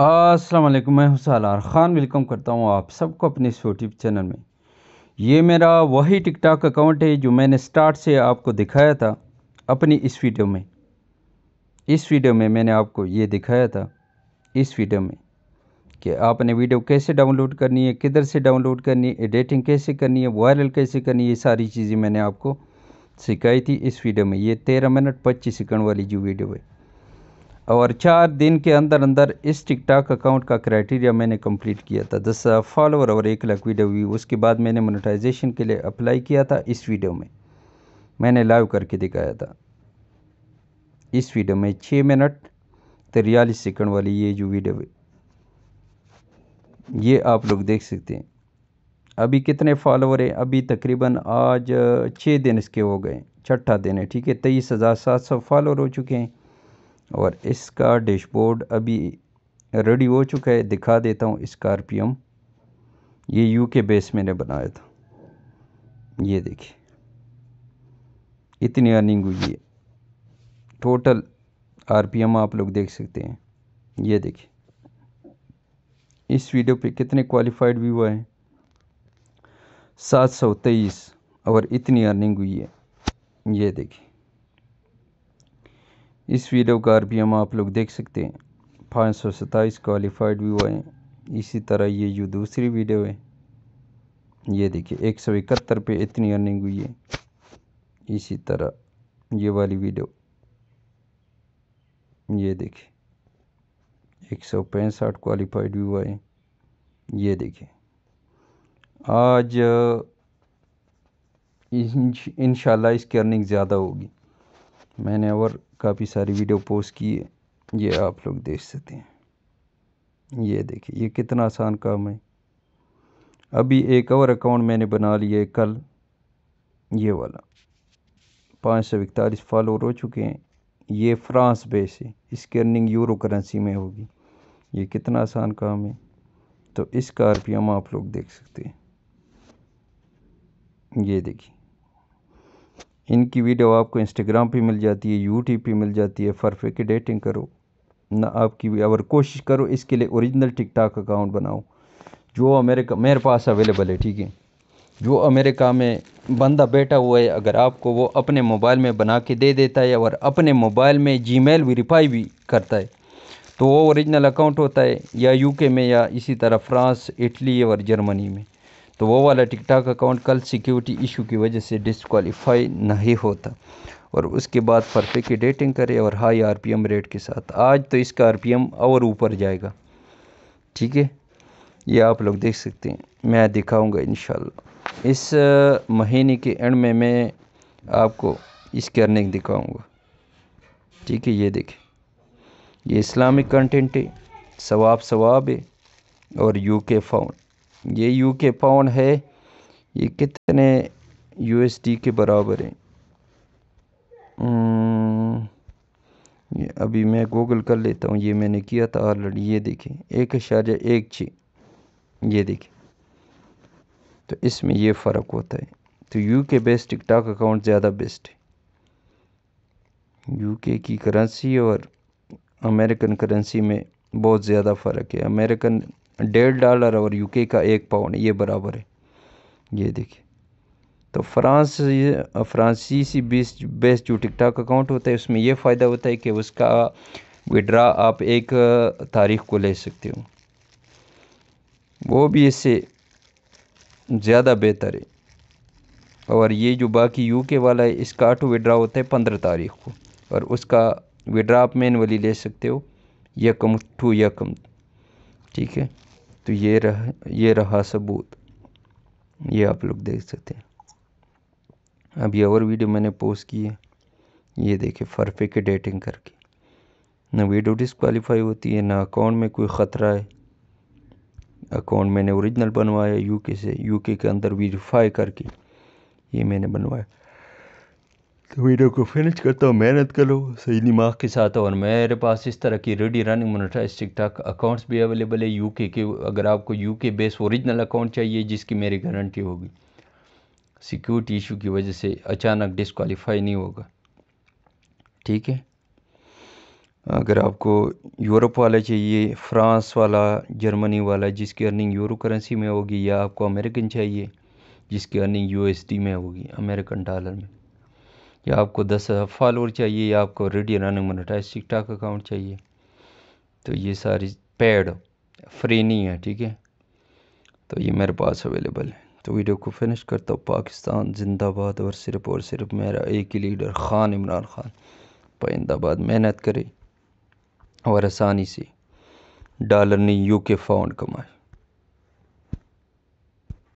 असलम मैं हुसालार ख़ान वेलकम करता हूँ आप सबको अपने इस यूट्यूब चैनल में ये मेरा वही टिकटॉक अकाउंट है जो मैंने स्टार्ट से आपको दिखाया था अपनी इस वीडियो में इस वीडियो में मैंने आपको ये दिखाया था इस वीडियो में कि आपने वीडियो कैसे डाउनलोड करनी है किधर से डाउनलोड करनी है एडिटिंग कैसे करनी है वायरल कैसे करनी है ये सारी चीज़ें मैंने आपको सिखाई थी इस वीडियो में ये तेरह मिनट पच्चीस सेकंड वाली जो वीडियो है और चार दिन के अंदर अंदर इस टिकटॉक अकाउंट का क्राइटेरिया मैंने कंप्लीट किया था दस फॉलोवर और एक लाख वीडियो व्यू उसके बाद मैंने मोनेटाइजेशन के लिए अप्लाई किया था इस वीडियो में मैंने लाइव करके दिखाया था इस वीडियो में छः मिनट तिरयालीस सेकंड वाली ये जो वीडियो है ये आप लोग देख सकते हैं अभी कितने फॉलोवर हैं अभी तकरीबन आज छः दिन इसके हो गए छठा दिन है ठीक है तेईस हज़ार सात सौ फॉलोअर हो चुके हैं और इसका डैशबोर्ड अभी रेडी हो चुका है दिखा देता हूँ स्कॉर्पियम ये यू के बेस मैंने बनाया था ये देखिए इतनी अर्निंग हुई है टोटल आरपीएम आप लोग देख सकते हैं ये देखिए इस वीडियो पे कितने क्वालिफाइड व्यू आए सात सौ तेईस और इतनी अर्निंग हुई है ये देखिए इस वीडियो का हम आप लोग देख सकते हैं पाँच सौ सत्ताईस क्वालिफाइड व्यू आए इसी तरह ये जो दूसरी वीडियो है ये देखिए एक सौ इकहत्तर पे इतनी अर्निंग हुई है इसी तरह ये वाली वीडियो ये देखिए एक सौ पैंसठ क्वालिफाइड व्यू आए ये देखिए आज इन इसकी अर्निंग ज़्यादा होगी मैंने और काफ़ी सारी वीडियो पोस्ट की है ये आप लोग देख सकते हैं ये देखिए ये कितना आसान काम है अभी एक और अकाउंट मैंने बना लिया है कल ये वाला पाँच सौ इकतालीस फॉलोअर हो चुके हैं ये फ्रांस बेस है इसकी अर्निंग यूरो करेंसी में होगी ये कितना आसान काम है तो इसका आर आप लोग देख सकते हैं ये देखिए इनकी वीडियो आपको इंस्टाग्राम पे मिल जाती है यूट्यूब पे मिल जाती है परफेक्ट डेटिंग करो ना आपकी और कोशिश करो इसके लिए ओरिजिनल टिकटॉक अकाउंट बनाओ जो अमेरिका मेरे पास अवेलेबल है ठीक है जो अमेरिका में बंदा बैठा हुआ है अगर आपको वो अपने मोबाइल में बना के दे देता है और अपने मोबाइल में जी मेल वेरीफाई भी करता है तो वो ओरिजिनल अकाउंट होता है या यूके में या इसी तरह फ्रांस इटली और जर्मनी में तो वो वाला टिकटॉक अकाउंट कल सिक्योरिटी इशू की वजह से डिसक्वालीफाई नहीं होता और उसके बाद फरफे की डेटिंग करे और हाई आरपीएम रेट के साथ आज तो इसका आरपीएम और ऊपर जाएगा ठीक है ये आप लोग देख सकते हैं मैं दिखाऊंगा इन इस महीने के एंड में मैं आपको इसके अर्निंग दिखाऊँगा ठीक है ये देखें ये इस्लामिक कंटेंट है सवाब सवाब है और यू के फाउंड ये यू के पाउंड है ये कितने यू के बराबर है ये अभी मैं गूगल कर लेता हूँ ये मैंने किया था ऑलरेडी ये देखें एक इशारे एक छः ये देखें तो इसमें ये फ़र्क होता है तो UK best TikTok account ज़्यादा बेस्ट है यू के की करेंसी और अमेरिकन करेंसी में बहुत ज़्यादा फ़र्क है अमेरिकन डेढ़ डॉलर और यूके का एक पाउंड ये बराबर है ये देखिए तो फ्रांस फ्रांसीसी बेस बेस जो टिकटॉक अकाउंट होता है उसमें यह फ़ायदा होता है कि उसका विड्रा आप एक तारीख को ले सकते हो वो भी इससे ज़्यादा बेहतर है और ये जो बाकी यूके वाला है इसका ऑटो विड्रा होता है पंद्रह तारीख को और उसका विड्रा आप वाली ले सकते हो यकम टू यकम ठीक है तो ये रह ये रहा सबूत ये आप लोग देख सकते हैं अभी और वीडियो मैंने पोस्ट की है ये देखे फरफे के डेटिंग करके ना वीडियो डिसक्वालीफाई होती है ना अकाउंट में कोई ख़तरा है अकाउंट मैंने ओरिजिनल बनवाया यूके से यूके के अंदर वेरीफाई करके ये मैंने बनवाया तो वीडियो को फिनिश करता हूँ मेहनत करो सही दिमाग के साथ और मेरे पास इस तरह की रेडी रनिंग मोनोटाइज टाक अकाउंट्स भी अवेलेबल है यूके के अगर आपको यूके बेस ओरिजिनल अकाउंट चाहिए जिसकी मेरी गारंटी होगी सिक्योरिटी इशू की वजह से अचानक डिसक्वालीफाई नहीं होगा ठीक है अगर आपको यूरोप वाला चाहिए फ्रांस वाला जर्मनी वाला जिसकी अर्निंग यूरो करेंसी में होगी या आपको अमेरिकन चाहिए जिसकी अर्निंग यूएसडी में होगी अमेरिकन डॉलर में या आपको दस हज़ार फॉलोअर चाहिए या आपको ready running monetize TikTok account चाहिए तो ये सारी पैड फ्री नहीं है ठीक है तो ये मेरे पास अवेलेबल है तो वीडियो को फिनिश करता हूँ पाकिस्तान जिंदाबाद और सिर्फ और सिर्फ मेरा एक ही लीडर खान इमरान खान पाइंदाबाद मेहनत करे और आसानी से डॉलर ने के फाउंड कमाए